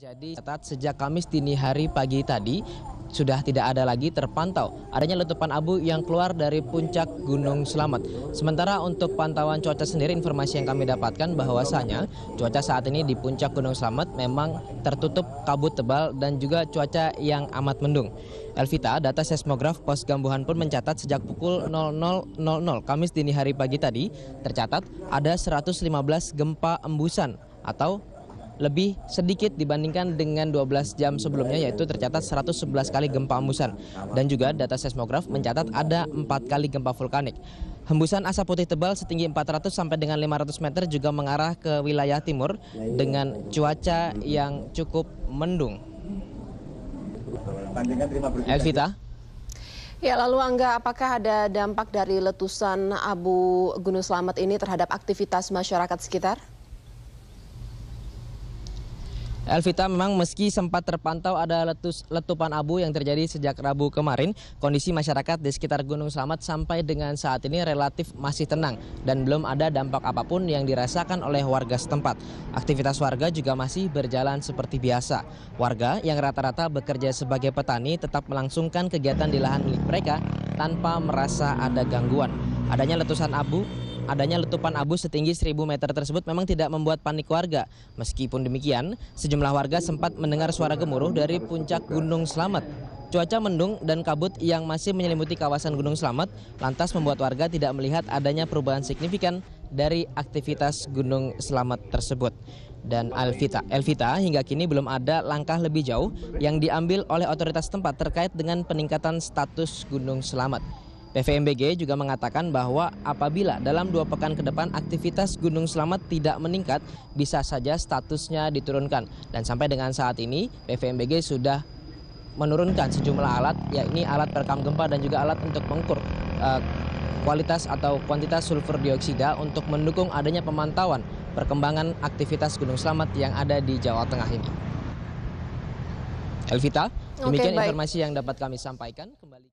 Jadi catat sejak Kamis dini hari pagi tadi sudah tidak ada lagi terpantau adanya letupan abu yang keluar dari puncak Gunung Selamat. Sementara untuk pantauan cuaca sendiri informasi yang kami dapatkan bahwasanya cuaca saat ini di puncak Gunung Selamat memang tertutup kabut tebal dan juga cuaca yang amat mendung. Elvita, data seismograf pos Gambuhan pun mencatat sejak pukul 00.00 Kamis dini hari pagi tadi tercatat ada 115 gempa embusan atau lebih sedikit dibandingkan dengan 12 jam sebelumnya yaitu tercatat 111 kali gempa hembusan dan juga data seismograf mencatat ada 4 kali gempa vulkanik. Hembusan asap putih tebal setinggi 400 sampai dengan 500 meter juga mengarah ke wilayah timur dengan cuaca yang cukup mendung. Elvita. Ya, lalu Angga, apakah ada dampak dari letusan abu Gunung Selamat ini terhadap aktivitas masyarakat sekitar? Elvita, memang meski sempat terpantau ada letus, letupan abu yang terjadi sejak Rabu kemarin, kondisi masyarakat di sekitar Gunung Selamat sampai dengan saat ini relatif masih tenang dan belum ada dampak apapun yang dirasakan oleh warga setempat. Aktivitas warga juga masih berjalan seperti biasa. Warga yang rata-rata bekerja sebagai petani tetap melangsungkan kegiatan di lahan milik mereka tanpa merasa ada gangguan. Adanya letusan abu Adanya letupan abu setinggi 1000 meter tersebut memang tidak membuat panik warga. Meskipun demikian, sejumlah warga sempat mendengar suara gemuruh dari puncak Gunung Slamet. Cuaca mendung dan kabut yang masih menyelimuti kawasan Gunung Slamet lantas membuat warga tidak melihat adanya perubahan signifikan dari aktivitas Gunung Slamet tersebut. Dan Elvita, Elvita hingga kini belum ada langkah lebih jauh yang diambil oleh otoritas tempat terkait dengan peningkatan status Gunung Slamet. PVMBG juga mengatakan bahwa apabila dalam dua pekan ke depan aktivitas Gunung Selamat tidak meningkat, bisa saja statusnya diturunkan. Dan sampai dengan saat ini, PVMBG sudah menurunkan sejumlah alat, yakni alat perekam gempa dan juga alat untuk mengukur uh, kualitas atau kuantitas sulfur dioksida untuk mendukung adanya pemantauan perkembangan aktivitas Gunung Selamat yang ada di Jawa Tengah ini. Elvita, demikian Oke, informasi yang dapat kami sampaikan. Kembali.